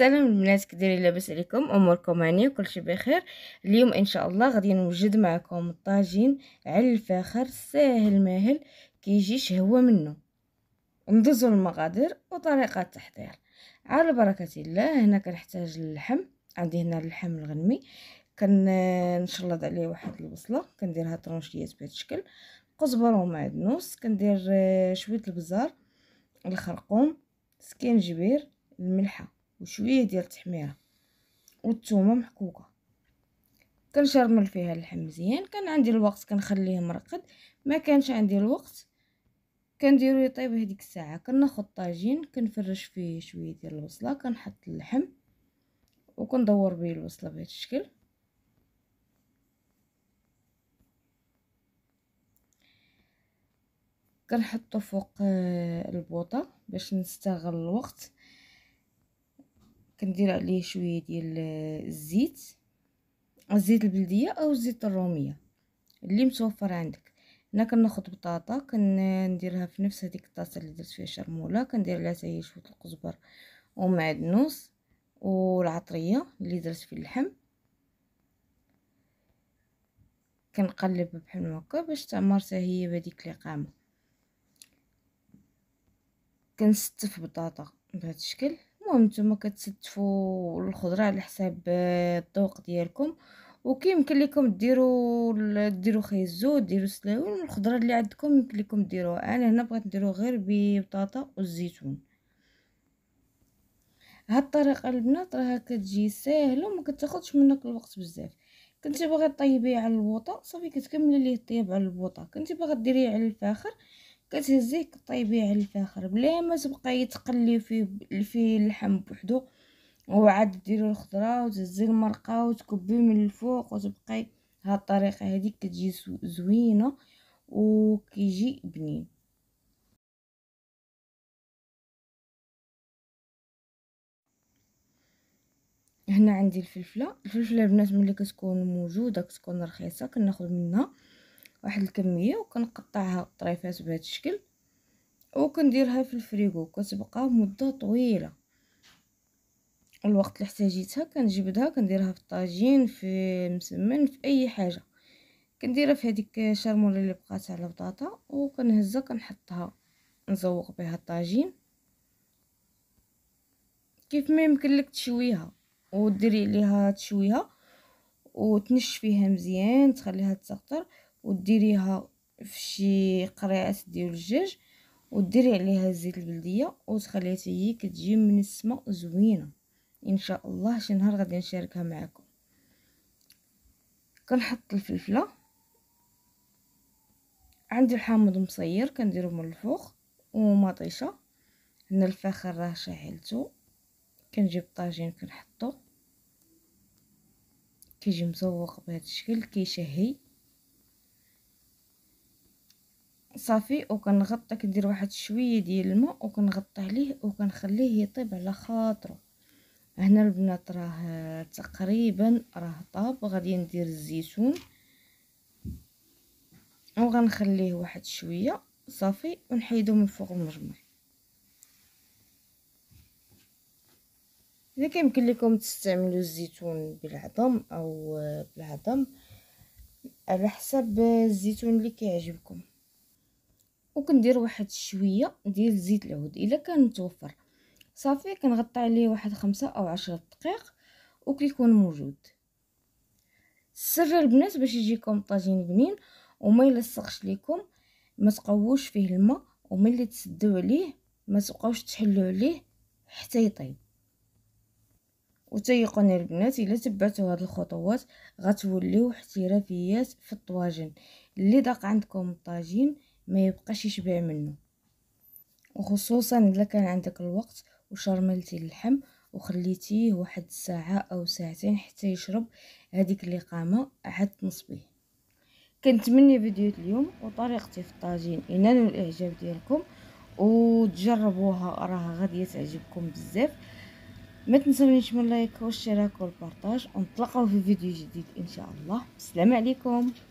السلام البنات كديري لاباس عليكم اموركم هانيه وكلشي بخير اليوم ان شاء الله غادي نوجد معكم الطاجين على الفاخر ساهل ماهل كيجي شهوه منه ندوزو المقادير وطريقه التحضير على بركه الله هنا كنحتاج اللحم عندي هنا اللحم الغنمي كنشلط عليه واحد البصله كنديرها طرونشيات بهذا الشكل قزبر ومعدنوس كندير آه، شويه البزار الخرقوم سكينجبير الملحه وشويه ديال التحميره والثومه محكوكه كنشرمل فيها اللحم مزيان كان عندي الوقت كنخليه مرقد ما كانش عندي الوقت كنديرو يطيب هذيك الساعه كناخذ الطاجين كنفرش فيه شويه ديال البصله كنحط اللحم وكندور به البصله بهذا الشكل كنحطو فوق آه، البوطه باش نستغل الوقت كندير عليه شويه ديال الزيت الزيت البلديه او الزيت الروميه اللي متوفر عندك هنا كناخذ بطاطا كنديرها في نفس هذيك الطاسه اللي درت فيها الشرموله كندير لها حتى شويه القزبر ومعدنوس والعطريه اللي درت في اللحم كنقلب بحال هكا باش تعمر حتى هي بهذيك قامه كنستف بطاطا بهذا الشكل المهم نتوما كتستفوا الخضره على حساب آه، الذوق ديالكم وكيمكن لكم ديروا ديروا خيزو ديروا سلاوين الخضره اللي عندكم يمكن لكم ديروها انا هنا بغيت نديرو غير ببطاطا والزيتون هاد الطريقه البنات راها كتجي ساهله وما كتاخذش منك الوقت بزاف كنتي باغي طيبيه على البوطه صافي كتكملي ليه الطياب على البوطه كنتي باغي ديريه على الفاخر كتهزيه كطيبيه على الفاخر بلا ما تبقى يتقلي فيه فيه اللحم بوحدو وعاد ديرو الخضره وتهزي المرقه وتكبي من الفوق وتبقاي هاد الطريقه هذيك كتجي زوينه وكيجي بنين هنا عندي الفلفله الفلفله البنات ملي كتكون موجوده كتكون رخيصه كناخذ منها واحد الكميه وكنقطعها طريفات بهذا الشكل وكنديرها في الفريغو كتبقى مده طويله الوقت اللي احتاجيتها كنجبدها كنديرها في الطاجين في مسمن في اي حاجه كنديرها في هذيك الشرموله اللي بقات على البطاطا وكنهزها كنحطها نزوق بها الطاجين كيف ما يمكن لك تشويها وديري ليها تشويها وتنشفيها مزيان تخليها تسقطر وديريها في شي قريعات ديال الدجاج وديري عليها الزيت البلديه وتخليها هي كتجي السماء زوينه ان شاء الله شي نهار غادي نشاركها معكم كنحط الفلفله عندي الحامض مصير كنديرو من الفوق ومطيشه هنا الفاخر راه شعلته كنجيب الطاجين كنحطو كيجي مزوق بهذا الشكل كيشهي صافي وكنغطى كندير واحد شويه ديال الماء وكنغطي عليه وكنخليه يطيب على خاطره هنا البنات راه تقريبا راه طاب غادي ندير الزيتون وغنخليه واحد شويه صافي ونحيدو من فوق المجمر اذا كيمكن لكم تستعملوا الزيتون بالعظم او بالعظم على حسب الزيتون اللي كيعجبكم وكندير واحد شويه ديال زيت العود الا كان متوفر صافي كنغطي عليه واحد خمسة او عشرة دقائق وكيكون موجود السر البنات باش يجيكم طاجين بنين وما يلصقش ليكم ما تقووش فيه الماء وملي تسدو عليه ما تبقاوش تحلو عليه حتى يطيب وتيقن البنات الا تبعتوا هاد الخطوات غتوليو احترافيات في الطواجن اللي ضاق عندكم الطاجين ما يبقاش يشبع منه وخصوصا اذا كان عندك الوقت وشرملتي اللحم وخليتيه واحد الساعة او ساعتين حتى يشرب هذيك الاقامة عاد تنصبيه كنتمنى فيديو اليوم وطريقتي في الطاجين ينالوا الاعجاب ديالكم وتجربوها راها غادي تعجبكم بزاف ما تنسونيش من لايك والاشتراك والبارطاج ونطلقوا في فيديو جديد ان شاء الله السلام عليكم